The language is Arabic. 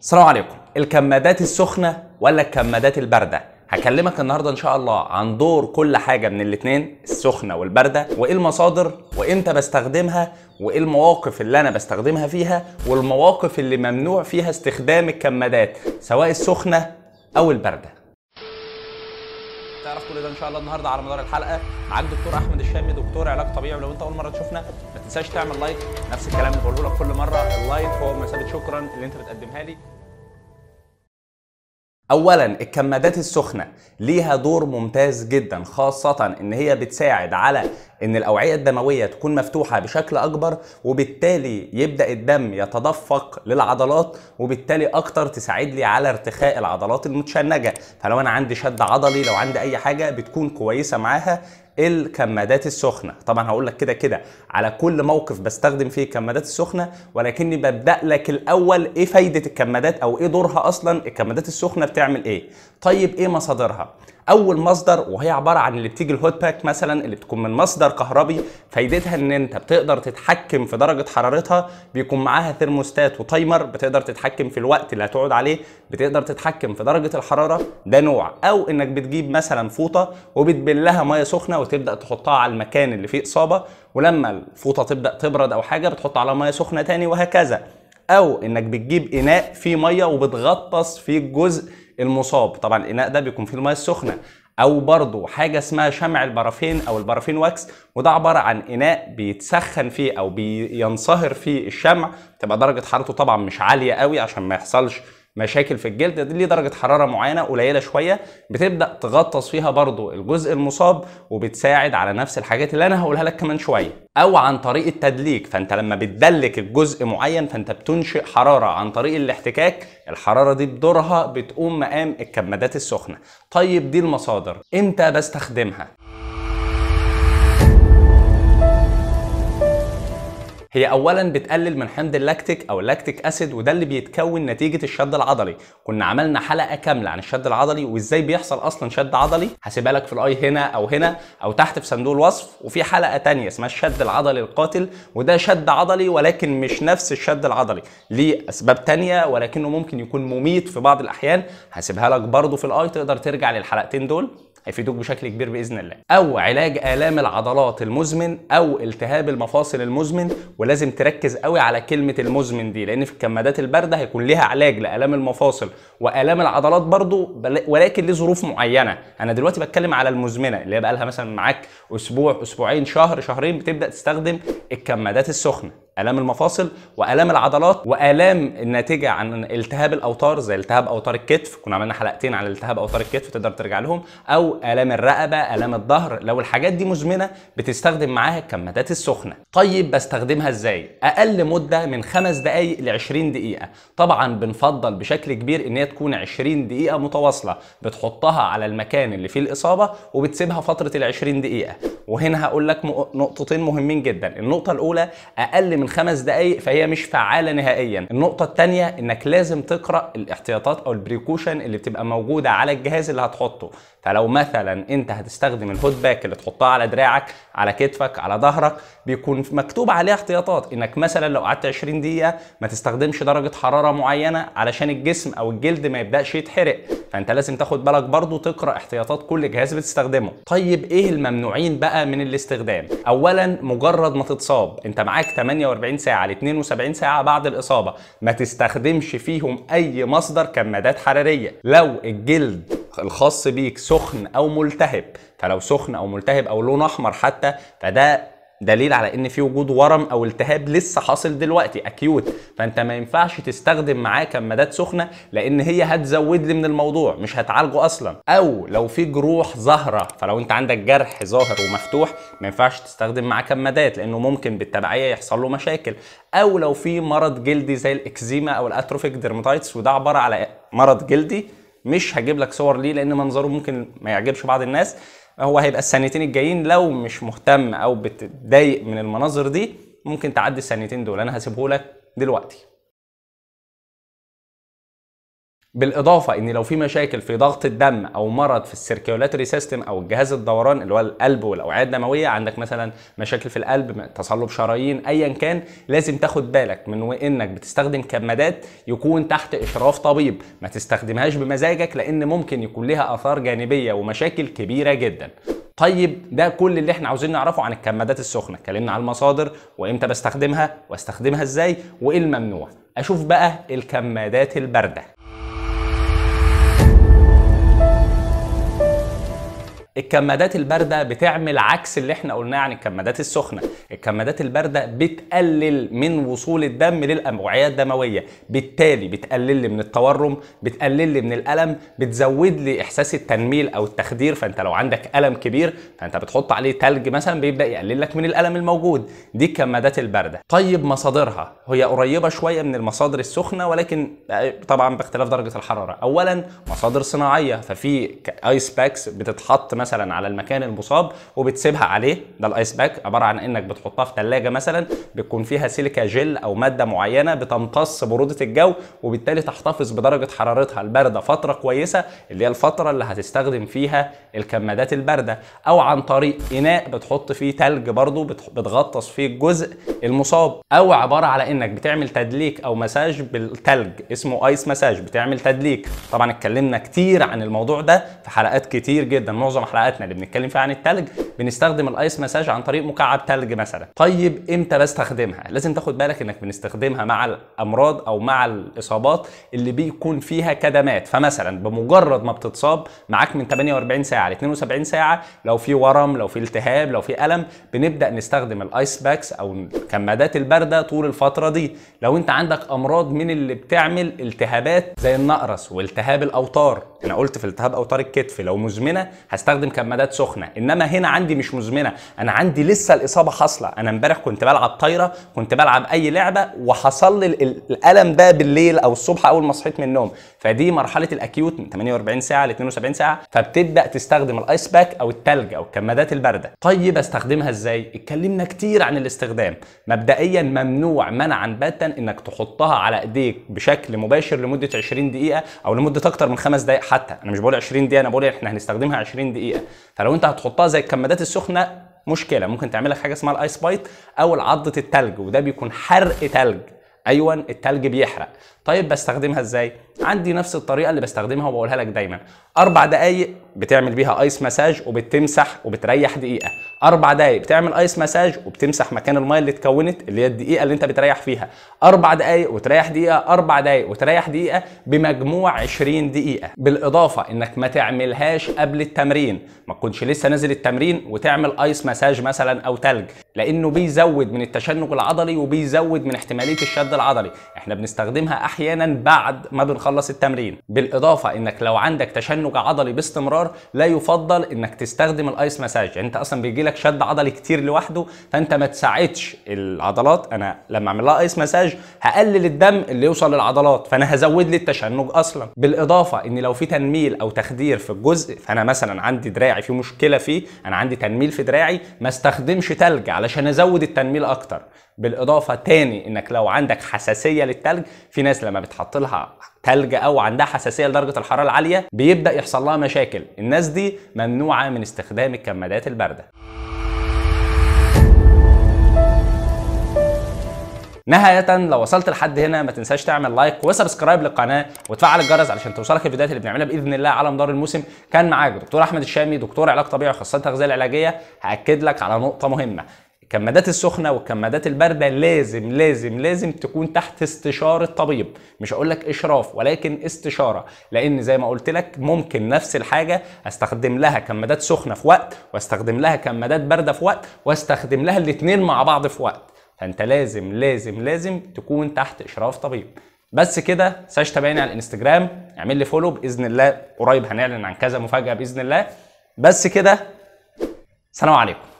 السلام عليكم الكمادات السخنه ولا الكمادات البارده هكلمك النهارده ان شاء الله عن دور كل حاجه من الاتنين السخنه والبارده وايه المصادر وامتى بستخدمها وايه المواقف اللي انا بستخدمها فيها والمواقف اللي ممنوع فيها استخدام الكمادات سواء السخنه او البارده هتعرف كل ده ان شاء الله النهارده على مدار الحلقه مع الدكتور احمد الشامي دكتور علاج طبيعي ولو انت اول مره تشوفنا ما تنساش تعمل لايك نفس الكلام اللي بقوله لك كل مره اللايك هو مثابه شكرا اللي انت بتقدمها لي اولا الكمادات السخنه ليها دور ممتاز جدا خاصه ان هي بتساعد على ان الاوعيه الدمويه تكون مفتوحه بشكل اكبر وبالتالي يبدا الدم يتدفق للعضلات وبالتالي اكتر تساعد لي على ارتخاء العضلات المتشنجه فلو انا عندي شد عضلي لو عندي اي حاجه بتكون كويسه معاها الكمادات السخنه طبعا هقول لك كده كده على كل موقف بستخدم فيه الكمادات السخنه ولكني ببدا لك الاول ايه فايده الكمادات او ايه دورها اصلا الكمادات السخنه بتعمل ايه طيب ايه مصادرها اول مصدر وهي عباره عن اللي بتيجي الهوت باك مثلا اللي بتكون من مصدر كهربي فايدتها ان انت بتقدر تتحكم في درجه حرارتها بيكون معاها ثرموستات وتايمر بتقدر تتحكم في الوقت اللي هتقعد عليه بتقدر تتحكم في درجه الحراره ده نوع او انك بتجيب مثلا فوطه وبتبل لها ميه سخنه وتبدا تحطها على المكان اللي فيه اصابه ولما الفوطه تبدا تبرد او حاجه بتحط على ميه سخنه تاني وهكذا او انك بتجيب اناء فيه ميه وبتغطس فيه الجزء المصاب طبعا الاناء ده بيكون فيه الميه السخنه او برضو حاجة اسمها شمع البرافين او البرافين واكس وده عبارة عن اناء بيتسخن فيه او بينصهر فيه الشمع تبقى درجة حرارته طبعا مش عالية قوي عشان ما يحصلش مشاكل في الجلد دي ليه درجه حراره معينه قليله شويه بتبدا تغطس فيها برضو الجزء المصاب وبتساعد على نفس الحاجات اللي انا هقولها لك كمان شويه او عن طريق التدليك فانت لما بتدلك الجزء معين فانت بتنشئ حراره عن طريق الاحتكاك الحراره دي بدورها بتقوم مقام الكمادات السخنه طيب دي المصادر امتى بستخدمها هي اولا بتقلل من حمض اللاكتيك او اللاكتيك اسيد وده اللي بيتكون نتيجه الشد العضلي كنا عملنا حلقه كامله عن الشد العضلي وازاي بيحصل اصلا شد عضلي هسيبها لك في الاي هنا او هنا او تحت في صندوق الوصف وفي حلقه تانية اسمها الشد العضلي القاتل وده شد عضلي ولكن مش نفس الشد العضلي ليه اسباب تانية ولكنه ممكن يكون مميت في بعض الاحيان هسيبها لك برضو في الاي تقدر ترجع للحلقتين دول هيفيدوك بشكل كبير باذن الله او علاج الام العضلات المزمن او التهاب المفاصل المزمن ولازم تركز قوي على كلمه المزمن دي لان في الكمادات البارده هيكون ليها علاج لالام المفاصل والام العضلات برضو ولكن لظروف معينه انا دلوقتي بتكلم على المزمنه اللي هي بقى لها مثلا معاك اسبوع اسبوعين شهر شهرين بتبدا تستخدم الكمادات السخنه الام المفاصل والام العضلات والام الناتجه عن التهاب الاوتار زي التهاب اوتار الكتف كنا عملنا حلقتين عن التهاب اوتار الكتف تقدر ترجع لهم او الام الرقبه الام الظهر لو الحاجات دي مزمنه بتستخدم معاها الكمادات السخنه طيب بستخدمها ازاي اقل مده من 5 دقائق ل 20 دقيقه طبعا بنفضل بشكل كبير ان هي تكون 20 دقيقه متواصله بتحطها على المكان اللي فيه الاصابه وبتسيبها فتره ال 20 دقيقه وهنا هقول لك نقطتين مهمين جدا النقطه الاولى اقل من خمس دقائق فهي مش فعاله نهائيا النقطه الثانيه انك لازم تقرا الاحتياطات او البريكوشن اللي بتبقى موجوده على الجهاز اللي هتحطه فلو مثلا انت هتستخدم الهوت باك اللي تحطها على دراعك على كتفك على ظهرك بيكون مكتوب عليها احتياطات انك مثلا لو قعدت 20 دقيقه ما تستخدمش درجه حراره معينه علشان الجسم او الجلد ما يبداش يتحرق فانت لازم تاخد بالك برضو تقرا احتياطات كل جهاز بتستخدمه طيب ايه الممنوعين بقى من الاستخدام اولا مجرد ما تتصاب انت معاك 48 ساعه ل 72 ساعه بعد الاصابه ما تستخدمش فيهم اي مصدر كمادات حراريه لو الجلد الخاص بيك سخن او ملتهب فلو سخن او ملتهب او لون احمر حتى فده دليل على ان في وجود ورم او التهاب لسه حاصل دلوقتي اكيوت فانت ما ينفعش تستخدم معاه كمادات سخنه لان هي هتزود لي من الموضوع مش هتعالجه اصلا او لو في جروح ظاهره فلو انت عندك جرح ظاهر ومفتوح ما ينفعش تستخدم معاه كمادات لانه ممكن بالتبعيه يحصل له مشاكل او لو في مرض جلدي زي الاكزيما او الاتروفيك ديرماتايتس وده عباره على مرض جلدي مش هجيب لك صور ليه لان منظره ممكن ما يعجبش بعض الناس هو هيبقى السنتين الجايين لو مش مهتم او بتضايق من المناظر دي ممكن تعدي السنتين دول انا هسيبه لك دلوقتي بالاضافه ان لو في مشاكل في ضغط الدم او مرض في السيركيولاتري سيستم او الجهاز الدوران اللي هو القلب والاوعيه الدمويه عندك مثلا مشاكل في القلب تصلب شرايين ايا كان لازم تاخد بالك من وإنك بتستخدم كمادات يكون تحت اشراف طبيب ما تستخدمهاش بمزاجك لان ممكن يكون لها اثار جانبيه ومشاكل كبيره جدا طيب ده كل اللي احنا عاوزين نعرفه عن الكمادات السخنه اتكلمنا على المصادر وامتى بستخدمها واستخدمها ازاي وايه الممنوع اشوف بقى الكمادات البارده الكمادات البارده بتعمل عكس اللي احنا قلناه عن الكمادات السخنه الكمادات البارده بتقلل من وصول الدم للاوعيه الدمويه بالتالي بتقلل لي من التورم بتقلل لي من الالم بتزود لي احساس التنميل او التخدير فانت لو عندك الم كبير فانت بتحط عليه تلج مثلا بيبدا يقلل لك من الالم الموجود دي الكمادات البارده طيب مصادرها هي قريبه شويه من المصادر السخنه ولكن طبعا باختلاف درجه الحراره اولا مصادر صناعيه ففي ايس باكس بتتحط مثلا مثلا على المكان المصاب وبتسيبها عليه ده الايس باك عباره عن انك بتحطها في ثلاجه مثلا بتكون فيها سيليكا جل او ماده معينه بتمتص بروده الجو وبالتالي تحتفظ بدرجه حرارتها البارده فتره كويسه اللي هي الفتره اللي هتستخدم فيها الكمادات البارده او عن طريق اناء بتحط فيه ثلج برضو بتغطس فيه الجزء المصاب او عباره على انك بتعمل تدليك او مساج بالثلج اسمه ايس مساج بتعمل تدليك طبعا اتكلمنا كتير عن الموضوع ده في حلقات كتير جدا معظم حلقات حلقاتنا اللي بنتكلم فيها عن التلج بنستخدم الايس مساج عن طريق مكعب تلج مثلا طيب امتى بستخدمها لازم تاخد بالك انك بنستخدمها مع الامراض او مع الاصابات اللي بيكون فيها كدمات فمثلا بمجرد ما بتتصاب معاك من 48 ساعه ل 72 ساعه لو في ورم لو في التهاب لو في الم بنبدا نستخدم الايس باكس او كمادات البارده طول الفتره دي لو انت عندك امراض من اللي بتعمل التهابات زي النقرس والتهاب الاوتار انا قلت في التهاب اوتار الكتف لو مزمنه هستخدم بستخدم كمادات سخنه انما هنا عندي مش مزمنه انا عندي لسه الاصابه حاصله انا امبارح كنت بلعب طايره كنت بلعب اي لعبه وحصل لي الالم ده بالليل او الصبح اول ما صحيت من النوم فدي مرحله الاكيوت من 48 ساعه ل 72 ساعه فبتبدا تستخدم الايس باك او التلج او الكمادات البارده طيب استخدمها ازاي اتكلمنا كتير عن الاستخدام مبدئيا ممنوع منعا باتا انك تحطها على ايديك بشكل مباشر لمده 20 دقيقه او لمده اكتر من 5 دقائق حتى انا مش بقول 20 دقيقه انا بقول احنا هنستخدمها 20 دقيقه دقيقه فلو انت هتحطها زي الكمادات السخنه مشكله ممكن تعمل لك حاجه اسمها الايس بايت او العضه التلج وده بيكون حرق تلج ايوه التلج بيحرق طيب بستخدمها ازاي عندي نفس الطريقه اللي بستخدمها وبقولها لك دايما اربع دقايق بتعمل بيها ايس مساج وبتمسح وبتريح دقيقه اربع دقايق بتعمل ايس مساج وبتمسح مكان الميه اللي اتكونت اللي هي الدقيقه اللي انت بتريح فيها اربع دقايق وتريح دقيقه اربع دقايق وتريح دقيقه بمجموع 20 دقيقه بالاضافه انك ما تعملهاش قبل التمرين ما تكونش لسه نازل التمرين وتعمل ايس مساج مثلا او تلج لانه بيزود من التشنج العضلي وبيزود من احتماليه الشد العضلي احنا بنستخدمها احيانا بعد ما بنخلص التمرين بالاضافه انك لو عندك تشنج تمرينك عضلي باستمرار لا يفضل انك تستخدم الايس مساج يعني انت اصلا بيجي لك شد عضلي كتير لوحده فانت ما تساعدش العضلات انا لما اعمل لها ايس مساج هقلل الدم اللي يوصل للعضلات فانا هزود لي التشنج اصلا بالاضافه ان لو في تنميل او تخدير في الجزء فانا مثلا عندي دراعي في مشكله فيه انا عندي تنميل في دراعي ما استخدمش تلج علشان ازود التنميل اكتر بالاضافه تاني انك لو عندك حساسيه للتلج في ناس لما بتحط لها تلج او عندها حساسيه لدرجه الحراره العاليه بيبدا يحصل لها مشاكل الناس دي ممنوعه من استخدام الكمادات البارده نهاية لو وصلت لحد هنا ما تنساش تعمل لايك وسبسكرايب للقناة وتفعل الجرس علشان توصلك الفيديوهات اللي بنعملها بإذن الله على مدار الموسم كان معاك دكتور أحمد الشامي دكتور علاج طبيعي واخصائي التغذية العلاجية هأكد لك على نقطة مهمة الكمادات السخنه والكمادات البارده لازم لازم لازم تكون تحت استشاره طبيب مش هقول لك اشراف ولكن استشاره لان زي ما قلت لك ممكن نفس الحاجه استخدم لها كمادات سخنه في وقت واستخدم لها كمادات بارده في وقت واستخدم لها الاثنين مع بعض في وقت فانت لازم لازم لازم تكون تحت اشراف طبيب بس كده ساش تابعني على الانستجرام اعمل لي فولو باذن الله قريب هنعلن عن كذا مفاجاه باذن الله بس كده سلام عليكم